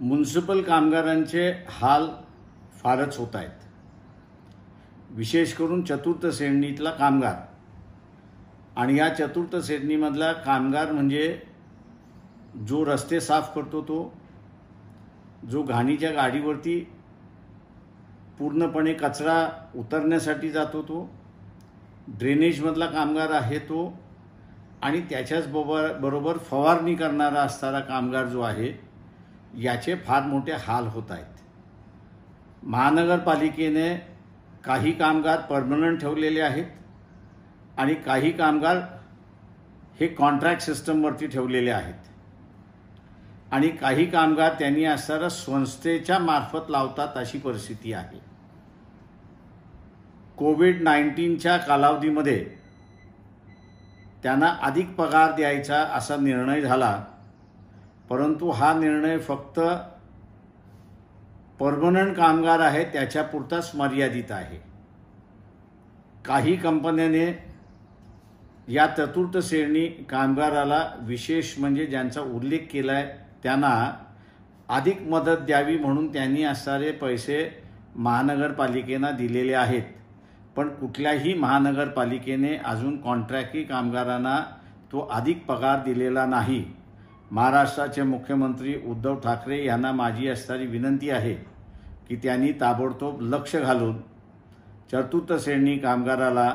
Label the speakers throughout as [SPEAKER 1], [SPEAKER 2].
[SPEAKER 1] municipal कामगारांचे हाल फारच होत आहेत विशेष करून चतुर्थ श्रेणीतला कामगार आणि या चतुर्थ श्रेणीमधला कामगार म्हणजे जो रस्ते साफ करतो तो जो घाणीच्या गाडीवरती पूर्णपणे कचरा उतरण्यासाठी जातो तो ड्रेनेजमधला कामगार आहे तो आणि त्याच्याच बरोबर फवारणी करणारा असणारा कामगार जो आहे याचे फार मोठे हाल होत आहेत महानगरपालिकेने काही कामगार परमनंट ठेवलेले आहेत आणि काही कामगार हे कॉन्ट्रॅक्ट सिस्टमवरती ठेवलेले आहेत आणि काही कामगार त्यांनी असणारा संस्थेच्या मार्फत लावतात अशी परिस्थिती आहे कोविड नाईन्टीनच्या कालावधीमध्ये त्यांना अधिक पगार द्यायचा असा निर्णय झाला परंतु हा निर्णय फक्त परमनंट कामगार आहे त्याच्यापुरताच मर्यादित आहे काही कंपन्याने या चतुर्थ श्रेणी कामगाराला विशेष म्हणजे ज्यांचा उल्लेख केला आहे त्यांना अधिक मदत द्यावी म्हणून त्यांनी असणारे पैसे महानगरपालिकेना दिलेले आहेत पण कुठल्याही महानगरपालिकेने अजून कॉन्ट्रॅक्टी कामगारांना तो अधिक पगार दिलेला नाही महाराष्ट्राचे मुख्यमंत्री उद्धव ठाकरे यांना माझी असणारी विनंती आहे की त्यांनी ताबडतोब लक्ष घालून चतुर्थ श्रेणी कामगाराला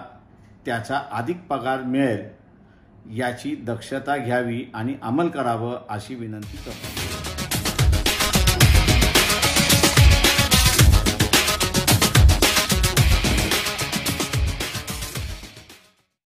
[SPEAKER 1] त्याचा अधिक पगार मिळेल याची दक्षता घ्यावी आणि अंमल करावं अशी विनंती करतो